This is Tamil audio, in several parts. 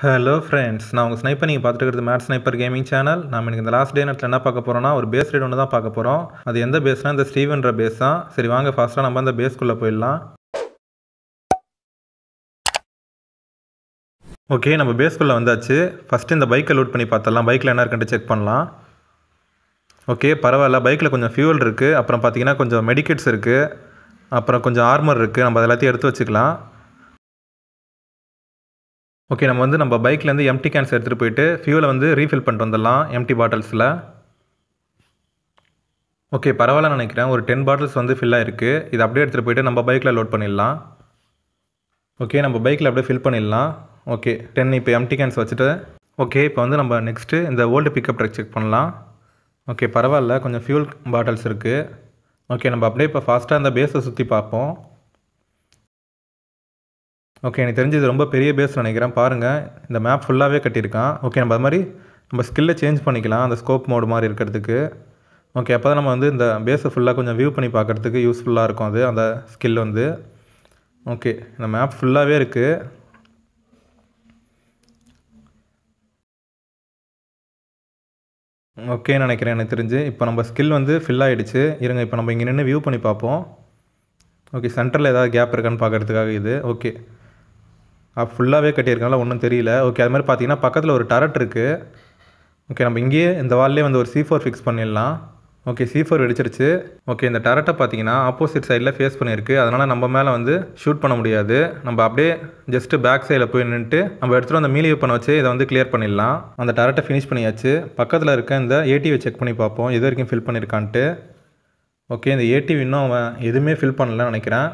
ஹலோ ஃப்ரெண்ட்ஸ் நான் உங்கள் ஸ்னைப்பர் நீங்கள் பார்த்துருக்கிறது மேட் ஸ்னைப்பர் கேமிங் சேனல் நம்ம எனக்கு இந்த லாஸ்ட் டே நேரத்தில் என்ன பார்க்க போகிறோம்னா ஒரு பேஸ் ரேட் ஒன்று தான் பார்க்க போகிறோம் அது எந்த பேஸ்னால் இந்த ஸ்டீவன்ற பேஸ் தான் சரி வாங்க ஃபாஸ்ட்டாக நம்ம அந்த பேஸ்க்குள்ளே போயிடலாம் ஓகே நம்ம பேஸ்க்குள்ளே வந்தாச்சு ஃபஸ்ட்டு இந்த பைக்கை லோட் பண்ணி பார்த்தலாம் பைக்கில் என்ன இருக்குன்ட்டு செக் பண்ணலாம் ஓகே பரவாயில்ல பைக்கில் கொஞ்சம் ஃபியூவல் இருக்குது அப்புறம் பார்த்தீங்கன்னா கொஞ்சம் மெடிக்கெட்ஸ் இருக்குது அப்புறம் கொஞ்சம் ஆர்மர் இருக்குது நம்ம அதெல்லாத்தையும் எடுத்து வச்சுக்கலாம் ஓகே நம்ம வந்து நம்ம பைக்லேருந்து எம்டி கேன்ஸ் எடுத்துகிட்டு போயிட்டு ஃபியூலை வந்து ரீஃபில் பண்ணிட்டு வந்துடலாம் எம்டி பாட்டில்ஸில் ஓகே பரவாயில்ல நினைக்கிறேன் ஒரு டென் பாட்டில்ஸ் வந்து ஃபில்லாக இருக்குது இது அப்படியே எடுத்துகிட்டு போயிட்டு நம்ம பைக்கில் லோட் பண்ணிடலாம் ஓகே நம்ம பைக்கில் அப்படியே ஃபில் பண்ணிடலாம் ஓகே டென் இப்போ எம்டி கேன்ஸ் வச்சுட்டு ஓகே இப்போ வந்து நம்ம நெக்ஸ்ட்டு இந்த ஓல்டு பிக்கப் ட்ரக் செக் பண்ணலாம் ஓகே பரவாயில்ல கொஞ்சம் ஃபியூல் பாட்டில்ஸ் இருக்குது ஓகே நம்ம அப்படியே இப்போ ஃபாஸ்ட்டாக இந்த பேஸை சுற்றி பார்ப்போம் ஓகே எனக்கு தெரிஞ்சது ரொம்ப பெரிய பேஸ் நினைக்கிறேன் பாருங்கள் இந்த மேப் ஃபுல்லாகவே கட்டியிருக்கான் ஓகே நம்ம அது மாதிரி நம்ம ஸ்கில்லை சேஞ்ச் பண்ணிக்கலாம் அந்த ஸ்கோப் மோடு மாதிரி இருக்கிறதுக்கு ஓகே அப்போ தான் நம்ம வந்து இந்த பேஸை ஃபுல்லாக கொஞ்சம் வியூ பண்ணி பார்க்குறதுக்கு யூஸ்ஃபுல்லாக இருக்கும் அது அந்த ஸ்கில் வந்து ஓகே இந்த மேப் ஃபுல்லாகவே இருக்குது ஓகேன்னு நினைக்கிறேன் எனக்கு தெரிஞ்சு இப்போ நம்ம ஸ்கில் வந்து ஃபில் ஆகிடுச்சு இருங்க இப்போ நம்ம இங்கே நின்று வியூ பண்ணி பார்ப்போம் ஓகே சென்டரில் ஏதாவது கேப் இருக்கான்னு பார்க்குறதுக்காக இது ஓகே ஃபுல்லாகவே கட்டியிருக்காங்களா ஒன்றும் தெரியல ஓகே அது மாதிரி பார்த்தீங்கன்னா பக்கத்தில் ஒரு டரட் இருக்குது ஓகே நம்ம இங்கேயே இந்த வால்லே வந்து ஒரு சி ஃபோர் ஃபிக்ஸ் பண்ணிடலாம் ஓகே சி ஃபோர் வெடிச்சிருச்சு ஓகே இந்த டரட்டை பார்த்தீங்கன்னா ஆப்போசிட் சைடில் ஃபேஸ் பண்ணியிருக்கு அதனால் நம்ம மேலே வந்து ஷூட் பண்ண முடியாது நம்ம அப்படியே ஜஸ்ட்டு பேக் சைடில் போய் நின்றுட்டு நம்ம எடுத்துகிட்டு அந்த மீலி பண்ண வச்சு இதை வந்து கிளியர் பண்ணிடலாம் அந்த டரட்டை ஃபினிஷ் பண்ணியாச்சு பக்கத்தில் இருக்க இந்த ஏடிவை செக் பண்ணி பார்ப்போம் இது வரைக்கும் ஃபில் பண்ணியிருக்கான்ட்டு ஓகே இந்த ஏடிவி இன்னும் அவன் எதுவுமே ஃபில் பண்ணலன்னு நினைக்கிறேன்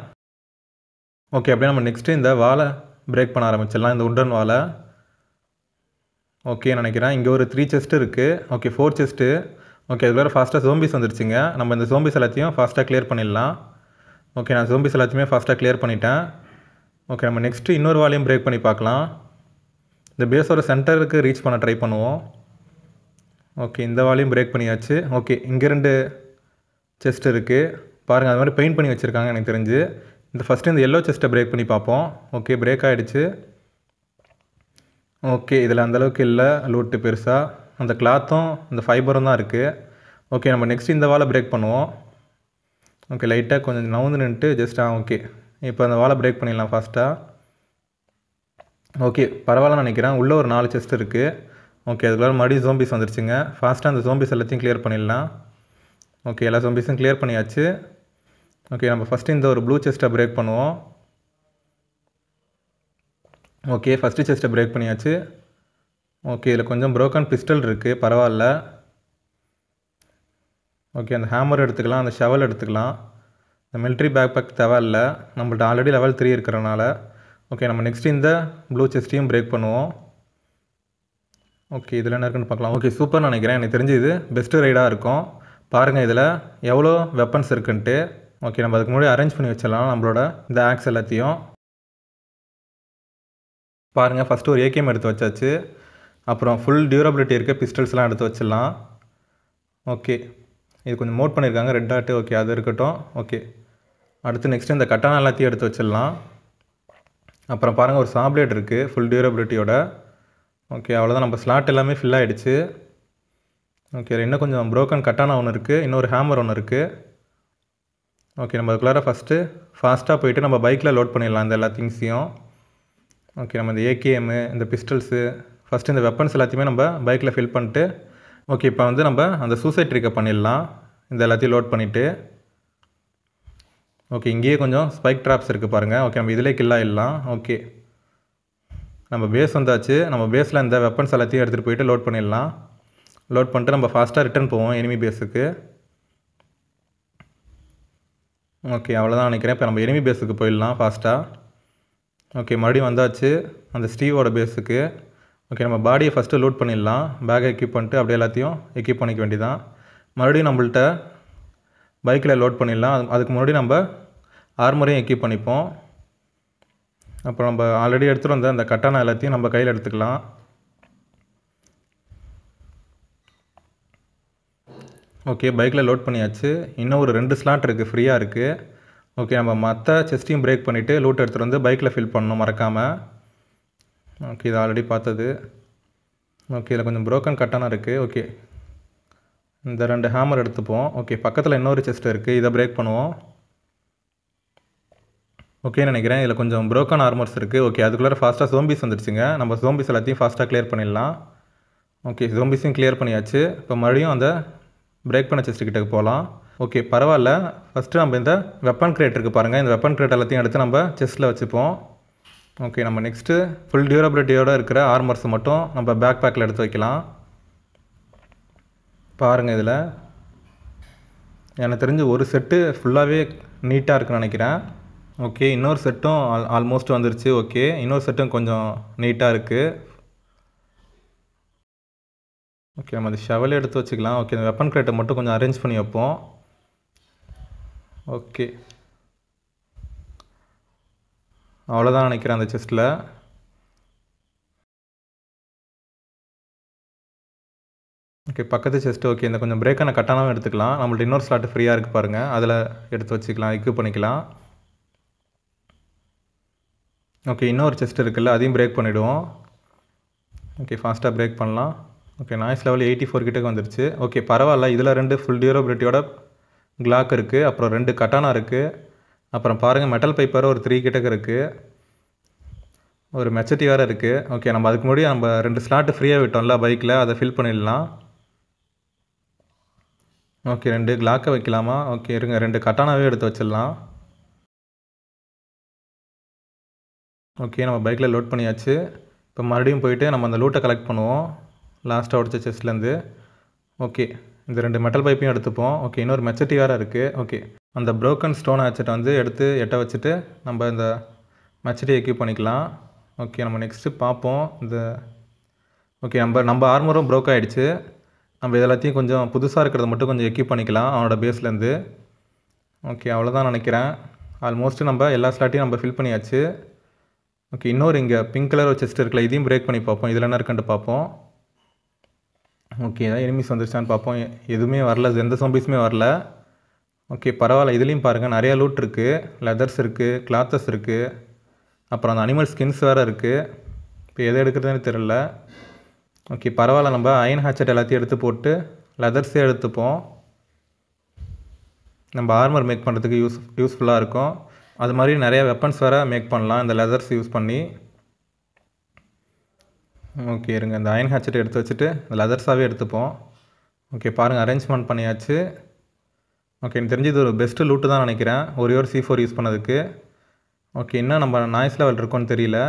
ஓகே அப்படியே நம்ம நெக்ஸ்ட்டு இந்த வாழை பிரேக் பண்ண ஆரம்பிச்சிடலாம் இந்த உட்டன் வாழை ஓகே நினைக்கிறேன் இங்கே ஒரு த்ரீ செஸ்ட்டு இருக்குது ஓகே ஃபோர் செஸ்ட்டு ஓகே அதுக்குள்ளே ஃபாஸ்ட்டாக சோம்பிஸ் வந்துருச்சுங்க நம்ம இந்த சோம்பிஸ் எல்லாத்தையும் ஃபாஸ்ட்டாக கிளியர் பண்ணிடலாம் ஓகே நான் சோம்பிஸ் எல்லாத்தையுமே ஃபாஸ்ட்டாக கிளியர் பண்ணிட்டேன் ஓகே நம்ம நெக்ஸ்ட்டு இன்னொரு வாலையும் பிரேக் பண்ணி பார்க்கலாம் இந்த பேஸோட சென்டருக்கு ரீச் பண்ண ட்ரை பண்ணுவோம் ஓகே இந்த வாலையும் பிரேக் பண்ணியாச்சு ஓகே இங்கே ரெண்டு செஸ்ட் இருக்குது பாருங்கள் அது மாதிரி பெயிண்ட் பண்ணி வச்சுருக்காங்க எனக்கு தெரிஞ்சு இந்த ஃபஸ்ட்டு இந்த எல்லோ செஸ்ட்டை பிரேக் பண்ணி பார்ப்போம் ஓகே பிரேக் ஆகிடுச்சு ஓகே இதில் அந்தளவுக்கு இல்லை லூட்டு பெருசாக அந்த கிளாத்தும் அந்த ஃபைபரும் தான் இருக்குது ஓகே நம்ம நெக்ஸ்ட் இந்த வாழை பிரேக் பண்ணுவோம் ஓகே லைட்டாக கொஞ்சம் நவுந்து நின்றுட்டு ஜஸ்ட் ஆ ஓகே இப்போ அந்த வாழை பிரேக் பண்ணிடலாம் ஃபாஸ்ட்டாக ஓகே பரவாயில்ல நினைக்கிறேன் உள்ளே ஒரு நாலு செஸ்ட் இருக்குது ஓகே அதுக்குள்ள மறுபடியும் ஜோம்பிஸ் வந்துருச்சுங்க ஃபாஸ்ட்டாக அந்த ஜோம்பிஸ் எல்லாத்தையும் கிளியர் பண்ணிடலாம் ஓகே எல்லா ஜோம்பிஸும் கிளியர் பண்ணியாச்சு ஓகே நம்ம ஃபஸ்ட்டு இந்த ஒரு ப்ளூ செஸ்ட்டை பிரேக் பண்ணுவோம் ஓகே ஃபஸ்ட்டு செஸ்ட்டை பிரேக் பண்ணியாச்சு ஓகே இதில் கொஞ்சம் ப்ரோக்கன் பிஸ்டல் இருக்குது பரவாயில்ல ஓகே அந்த ஹேமர் எடுத்துக்கலாம் அந்த ஷவல் எடுத்துக்கலாம் இந்த மிலிட்ரி பேக் பேக் இல்லை நம்மள்ட்ட ஆல்ரெடி லெவல் த்ரீ இருக்கிறனால ஓகே நம்ம நெக்ஸ்ட் இந்த ப்ளூ செஸ்ட்டையும் பிரேக் பண்ணுவோம் ஓகே இதில் என்ன இருக்குன்னு பார்க்கலாம் ஓகே சூப்பர் நினைக்கிறேன் எனக்கு தெரிஞ்சு இது பெஸ்ட்டு ரைடாக இருக்கும் பாருங்கள் இதில் எவ்வளோ வெப்பன்ஸ் இருக்குன்ட்டு ஓகே நம்ம அதுக்கு முன்னாடி அரேஞ்ச் பண்ணி வச்சிடலாம் நம்மளோட இந்த ஆக்ஸ் எல்லாத்தையும் பாருங்கள் ஃபஸ்ட்டு ஒரு ஏகேம் எடுத்து வச்சாச்சு அப்புறம் ஃபுல் டியூரபிலிட்டி இருக்க பிஸ்டல்ஸ்லாம் எடுத்து வச்சிடலாம் ஓகே இது கொஞ்சம் மோட் பண்ணியிருக்காங்க ரெட் ஆட்டு ஓகே அது இருக்கட்டும் ஓகே அடுத்து நெக்ஸ்ட்டு இந்த கட்டான எல்லாத்தையும் எடுத்து வச்சிடலாம் அப்புறம் பாருங்கள் ஒரு சாப்லேட் இருக்குது ஃபுல் டியூரபிலிட்டியோட ஓகே அவ்வளோதான் நம்ம ஸ்லாட் எல்லாமே ஃபில் ஆகிடுச்சு ஓகே இன்னும் கொஞ்சம் ப்ரோக்கன் கட்டான ஒன்று இருக்குது இன்னொரு ஹேமர் ஒன்று இருக்குது ஓகே நம்ம அதுக்குள்ளார ஃபஸ்ட்டு ஃபாஸ்ட்டாக போயிட்டு நம்ம பைக்கில் லோட் பண்ணிடலாம் இந்த எல்லா திங்ஸையும் ஓகே நம்ம இந்த ஏகேஎம்மு இந்த பிஸ்டல்ஸு ஃபஸ்ட்டு இந்த வெப்பன்ஸ் எல்லாத்தையுமே நம்ம பைக்கில் ஃபில் பண்ணிட்டு ஓகே இப்போ வந்து நம்ம அந்த சூசைட் ட்ரிக்கை பண்ணிடலாம் இந்த எல்லாத்தையும் லோட் பண்ணிவிட்டு ஓகே இங்கேயே கொஞ்சம் ஸ்பைக் ட்ராப்ஸ் இருக்குது பாருங்கள் ஓகே நம்ம இதிலே இல்லாம் ஓகே நம்ம பேஸ் வந்தாச்சு நம்ம பேஸில் இந்த வெப்பன்ஸ் எல்லாத்தையும் எடுத்துகிட்டு போயிட்டு லோட் பண்ணிடலாம் லோட் பண்ணிட்டு நம்ம ஃபாஸ்ட்டாக ரிட்டர்ன் போவோம் எனிமி பேஸுக்கு ஓகே அவ்வளோதான் நினைக்கிறேன் இப்போ நம்ம எனிமி பேஸுக்கு போயிடலாம் ஃபாஸ்ட்டாக ஓகே மறுபடியும் வந்தாச்சு அந்த ஸ்டீவோட பேஸுக்கு ஓகே நம்ம பாடியை ஃபஸ்ட்டு லோட் பண்ணிடலாம் பேக்கை எக்யூப் பண்ணிட்டு அப்படியே எல்லாத்தையும் எக்யூப் பண்ணிக்க வேண்டியதான் மறுபடியும் நம்மள்ட்ட பைக்கில் லோட் பண்ணிடலாம் அதுக்கு முன்னாடி நம்ம ஆர்மரையும் எக்யூப் பண்ணிப்போம் அப்புறம் நம்ம ஆல்ரெடி எடுத்துகிட்டு வந்த அந்த கட்டான எல்லாத்தையும் நம்ம கையில் எடுத்துக்கலாம் ஓகே பைக்கில் லோட் பண்ணியாச்சு இன்னும் ஒரு ரெண்டு ஸ்லாட் இருக்குது ஃப்ரீயாக இருக்குது ஓகே நம்ம மற்ற செஸ்ட்டையும் பிரேக் பண்ணிவிட்டு லூட் எடுத்துகிட்டு வந்து பைக்கில் ஃபில் பண்ணணும் மறக்காமல் ஓகே இது ஆல்ரெடி பார்த்தது ஓகே இதில் கொஞ்சம் ப்ரோக்கன் கட்டான இருக்குது ஓகே இந்த ரெண்டு ஹேமர் எடுத்துப்போம் ஓகே பக்கத்தில் இன்னொரு செஸ்ட் இருக்குது இதை பிரேக் பண்ணுவோம் ஓகே நினைக்கிறேன் இதில் கொஞ்சம் ப்ரோக்கன் ஆர்மர்ஸ் இருக்குது ஓகே அதுக்குள்ளே ஃபாஸ்ட்டாக சோம்பிஸ் வந்துடுச்சுங்க நம்ம சோம்பிஸ் எல்லாத்தையும் ஃபாஸ்ட்டாக கிளியர் பண்ணிடலாம் ஓகே சோம்பிஸையும் கிளியர் பண்ணியாச்சு இப்போ மறுபடியும் அந்த பிரேக் பண்ண செஸ்ட் கிட்டே போகலாம் ஓகே பரவாயில்ல ஃபஸ்ட்டு நம்ம இந்த வெப்பன் கிரேட் இருக்குது பாருங்கள் இந்த வெப்பன் கிரேட் எல்லாத்தையும் எடுத்து நம்ம செஸ்ட்டில் வச்சுப்போம் ஓகே நம்ம நெக்ஸ்ட்டு ஃபுல் டியூரபிலிட்டியோடு இருக்கிற ஆர்மர்ஸ் மட்டும் நம்ம பேக் பேக்கில் எடுத்து வைக்கலாம் பாருங்கள் இதில் எனக்கு தெரிஞ்சு ஒரு செட்டு ஃபுல்லாகவே நீட்டாக இருக்குன்னு நினைக்கிறேன் ஓகே இன்னொரு செட்டும் ஆல் ஆல்மோஸ்ட் வந்துருச்சு ஓகே இன்னொரு செட்டும் கொஞ்சம் நீட்டாக இருக்குது ஓகே நம்ம அது ஷவல் எடுத்து வச்சுக்கலாம் ஓகே இந்த வெப்பன் கிரேட்டை மட்டும் கொஞ்சம் அரேஞ்ச் பண்ணி வைப்போம் ஓகே அவ்வளோதான் நினைக்கிறேன் அந்த செஸ்ட்டில் ஓகே பக்கத்து செஸ்ட்டு ஓகே இந்த கொஞ்சம் பிரேக்கான கட்டானவும் எடுத்துக்கலாம் நம்மள்ட்ட இன்னொரு ஸ்லாட் ஃப்ரீயாக இருக்குது பாருங்கள் அதில் எடுத்து வச்சுக்கலாம் எக்யூப் பண்ணிக்கலாம் ஓகே இன்னொரு செஸ்ட் இருக்குல்ல அதையும் பிரேக் பண்ணிவிடுவோம் ஓகே ஃபாஸ்ட்டாக பிரேக் பண்ணலாம் okay noise level eighty four கிட்டக்கு வந்துருச்சு ஓகே பரவாயில்ல இதில் ரெண்டு ஃபுல் டியூரபிலிட்டியோட கிளாக் இருக்குது அப்புறம் ரெண்டு கட்டானா இருக்குது அப்புறம் பாருங்கள் மெட்டல் பைப்பர் ஒரு த்ரீ கிட்டக்கு இருக்குது ஒரு மெச்சட்டி வேறு இருக்குது ஓகே நம்ம அதுக்கு முன்னாடி நம்ம ரெண்டு ஸ்லாட்டு ஃப்ரீயாக விட்டோம்ல பைக்கில் அதை ஃபில் பண்ணிடலாம் ஓகே ரெண்டு கிளாக்கை வைக்கலாமா ஓகே இருங்க ரெண்டு கட்டானாவே எடுத்து வச்சிடலாம் ஓகே நம்ம பைக்கில் லோட் பண்ணியாச்சு இப்போ மறுபடியும் போயிட்டு நம்ம அந்த லூட்டை கலெக்ட் பண்ணுவோம் லாஸ்ட்டாக உடச்ச செஸ்லேருந்து ஓகே இந்த ரெண்டு மெட்டல் பைப்பையும் எடுத்துப்போம் ஓகே இன்னொரு மெச்சட்டி வேறு இருக்குது ஓகே அந்த ப்ரோக்கன் ஸ்டோன் ஆச்சட்டை வந்து எடுத்து எட்ட வச்சுட்டு நம்ம இந்த மெச்சட்டியை எக்யூப் பண்ணிக்கலாம் ஓகே நம்ம நெக்ஸ்ட்டு பார்ப்போம் இந்த ஓகே நம்ம நம்ம ஆர்மரும் ப்ரோக் ஆகிடுச்சு நம்ம இதெல்லாத்தையும் கொஞ்சம் புதுசாக இருக்கிறத மட்டும் கொஞ்சம் எக்யூப் பண்ணிக்கலாம் அவனோட பேஸ்லேருந்து ஓகே அவ்வளோதான் நினைக்கிறேன் ஆல்மோஸ்ட்டு நம்ம எல்லா ஸ்லாட்டையும் நம்ம ஃபில் பண்ணியாச்சு ஓகே இன்னொரு இங்கே பிங்க் கலர் ஒரு செஸ்ட் இதையும் பிரேக் பண்ணி பார்ப்போம் இதில் என்ன இருக்குன்ட்டு பார்ப்போம் ஓகே ஏதாவது எனிமிஸ் வந்துருச்சான்னு பார்ப்போம் எதுவுமே வரல எந்த சம்பிஸுமே வரல ஓகே பரவாயில்ல இதுலேயும் பாருங்கள் நிறையா லூட் இருக்குது லெதர்ஸ் இருக்குது கிளாத்தஸ் இருக்குது அப்புறம் அந்த அனிமல் ஸ்கின்ஸ் வேறு இருக்குது இப்போ எதை எடுக்கிறதுன்னு தெரில ஓகே பரவாயில்ல நம்ம அயன் ஹேச்சட் எல்லாத்தையும் எடுத்து போட்டு லெதர்ஸே எடுத்துப்போம் நம்ம ஆர்மர் மேக் பண்ணுறதுக்கு யூஸ் யூஸ்ஃபுல்லாக இருக்கும் அது மாதிரி நிறையா வெப்பன்ஸ் வேறு மேக் பண்ணலாம் இந்த லெதர்ஸ் யூஸ் பண்ணி ஓகே இருங்க இந்த அயன் ஹேச்சட் எடுத்து வச்சுட்டு இந்த லெதர்ஸாகவே எடுத்துப்போம் ஓகே பாருங்கள் அரேஞ்ச்மெண்ட் பண்ணியாச்சு ஓகே எனக்கு தெரிஞ்சு இது ஒரு பெஸ்ட்டு லூட்டு தான் நினைக்கிறேன் ஒரே ஒரு சி ஃபோர் யூஸ் பண்ணதுக்கு ஓகே இன்னும் நம்ம நாய்ஸ் லெவல் இருக்கோன்னு தெரியல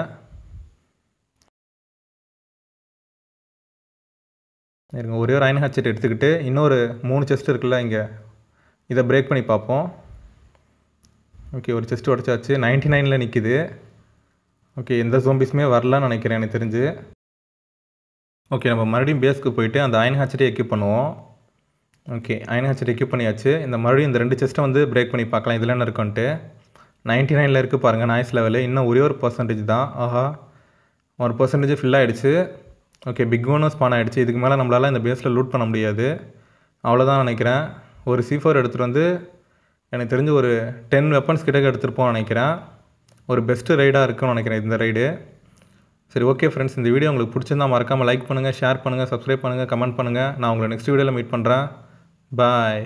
இருங்க ஒரே ஒரு அயன் ஹேச்சட் எடுத்துக்கிட்டு இன்னொரு மூணு செஸ்ட் இருக்குல்ல இங்கே இதை பிரேக் பண்ணி பார்ப்போம் ஓகே ஒரு செஸ்ட் உடச்சாச்சு நைன்ட்டி நைனில் நிற்கிது ஓகே எந்த ஜோம்பிஸுமே வரலான்னு நினைக்கிறேன் எனக்கு தெரிஞ்சு ஓகே நம்ம மறுபடியும் பேஸ்க்கு போயிட்டு அந்த அயன் ஹேச்சரி எக்யூப் பண்ணுவோம் ஓகே அயன் ஹேச்சரி எக்யூப் பண்ணியாச்சு இந்த மறுபடியும் இந்த ரெண்டு செஸ்ட்டை வந்து பிரேக் பண்ணி பார்க்கலாம் இதில் என்ன இருக்குன்ட்டு நைன்ட்டி நைனில் இருக்குது பாருங்கள் நாய்ஸ் லெவலு இன்னும் ஒரே ஒரு பர்சன்டேஜ் தான் ஆஹா ஒரு பர்சன்டேஜ் ஃபில் ஆகிடுச்சு ஓகே பிக் ஒனும் ஸ்பான் ஆகிடுச்சு இதுக்கு மேலே நம்மளால் இந்த பேஸில் லூட் பண்ண முடியாது அவ்வளோதான் நினைக்கிறேன் ஒரு சி ஃபோர் எடுத்துகிட்டு வந்து எனக்கு தெரிஞ்சு ஒரு டென் வெப்பன்ஸ் கிட்டக்க எடுத்துருப்போம் நினைக்கிறேன் ஒரு பெஸ்ட்டு ரைடாக இருக்குன்னு நினைக்கிறேன் இந்த ரைடு சரி ஓகே ஃப்ரெண்ட்ஸ் இந்த வீடியோ உங்களுக்கு பிடிச்சிருந்தா மறக்காமல் லைக் பண்ணுங்கள் ஷேர் பண்ணுங்கள் சப்ஸ்கிரைப் பண்ணுங்கள் கமெண்ட் பண்ணுங்கள் நான் உங்களை நெக்ஸ்ட் வீடியோவில் மீட் பண்ணுறேன் பாய்